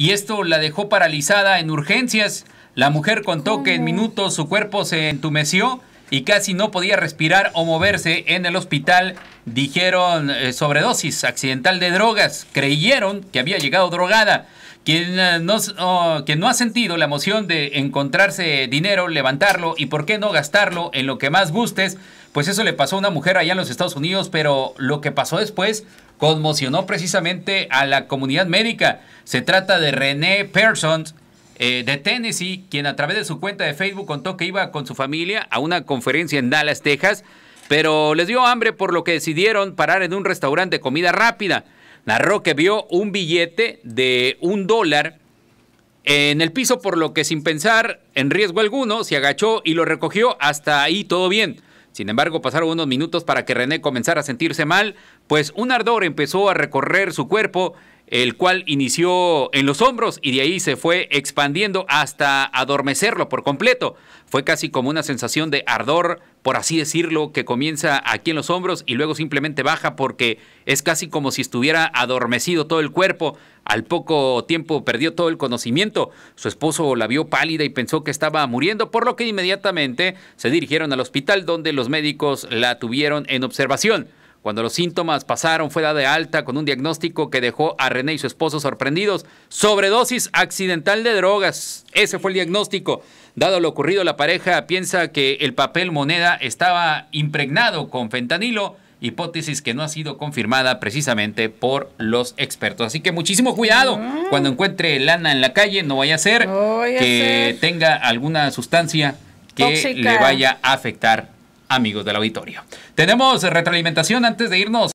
y esto la dejó paralizada en urgencias. La mujer contó que en minutos su cuerpo se entumeció y casi no podía respirar o moverse en el hospital. Dijeron eh, sobredosis accidental de drogas. Creyeron que había llegado drogada. Quien, eh, no, quien no ha sentido la emoción de encontrarse dinero, levantarlo y por qué no gastarlo en lo que más gustes, pues eso le pasó a una mujer allá en los Estados Unidos, pero lo que pasó después conmocionó precisamente a la comunidad médica. Se trata de René Persons, eh, de Tennessee, quien a través de su cuenta de Facebook contó que iba con su familia a una conferencia en Dallas, Texas, pero les dio hambre por lo que decidieron parar en un restaurante de comida rápida. Narró que vio un billete de un dólar en el piso, por lo que sin pensar en riesgo alguno se agachó y lo recogió. Hasta ahí todo bien. Sin embargo, pasaron unos minutos para que René comenzara a sentirse mal, pues un ardor empezó a recorrer su cuerpo el cual inició en los hombros y de ahí se fue expandiendo hasta adormecerlo por completo. Fue casi como una sensación de ardor, por así decirlo, que comienza aquí en los hombros y luego simplemente baja porque es casi como si estuviera adormecido todo el cuerpo. Al poco tiempo perdió todo el conocimiento. Su esposo la vio pálida y pensó que estaba muriendo, por lo que inmediatamente se dirigieron al hospital donde los médicos la tuvieron en observación. Cuando los síntomas pasaron, fue dada de alta con un diagnóstico que dejó a René y su esposo sorprendidos. Sobredosis accidental de drogas. Ese fue el diagnóstico. Dado lo ocurrido, la pareja piensa que el papel moneda estaba impregnado con fentanilo, hipótesis que no ha sido confirmada precisamente por los expertos. Así que muchísimo cuidado mm. cuando encuentre lana en la calle, no vaya a ser que tenga alguna sustancia que le vaya a afectar amigos del auditorio. Tenemos retroalimentación antes de irnos.